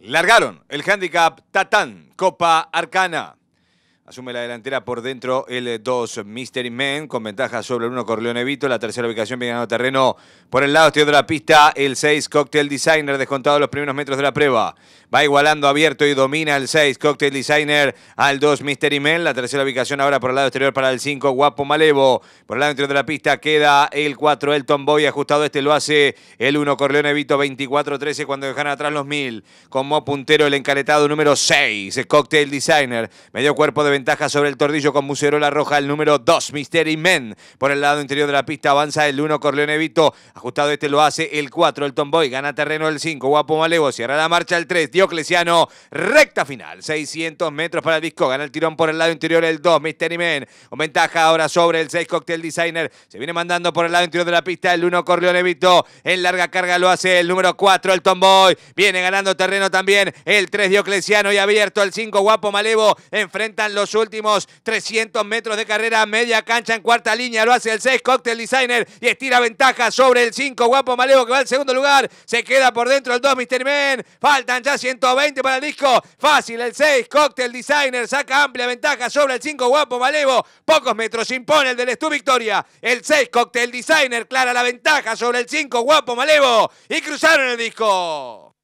Largaron el handicap Tatán, Copa Arcana. Asume la delantera por dentro el 2 eh, eh, Mystery Man con ventaja sobre el 1 Corleone Vito. La tercera ubicación viene ganando terreno por el lado exterior de la pista. El 6 Cocktail Designer descontado los primeros metros de la prueba. Va igualando abierto y domina el 6 Cocktail Designer al 2 Mystery Men. La tercera ubicación ahora por el lado exterior para el 5 Guapo Malevo. Por el lado interior de la pista queda el 4 Elton Boy ajustado. Este lo hace el 1 Corleone Vito 24-13 cuando dejan atrás los 1000. Como puntero el encaretado número 6 eh, Cocktail Designer. Medio cuerpo de ventaja sobre el tordillo con Muserola Roja, el número 2, Mystery Men. Por el lado interior de la pista avanza el 1, Corleone Vito. Ajustado este lo hace el 4, el Tomboy. Gana terreno el 5, Guapo Malevo. Cierra la marcha el 3, Dioclesiano. Recta final, 600 metros para el disco. Gana el tirón por el lado interior el 2, Mystery Men. ventaja ahora sobre el 6, Cocktail Designer. Se viene mandando por el lado interior de la pista el 1, Corleone Vito. En larga carga lo hace el número 4, el Tomboy. Viene ganando terreno también el 3, Dioclesiano. Y abierto el 5, Guapo Malevo. Enfrentan los los últimos 300 metros de carrera, media cancha en cuarta línea, lo hace el 6, Cocktail Designer, y estira ventaja sobre el 5, Guapo Malevo que va al segundo lugar, se queda por dentro el 2, Mr. Men, faltan ya 120 para el disco, fácil el 6, Cocktail Designer, saca amplia ventaja sobre el 5, Guapo Malevo, pocos metros impone el del Stu Victoria, el 6, Cocktail Designer, clara la ventaja sobre el 5, Guapo Malevo, y cruzaron el disco.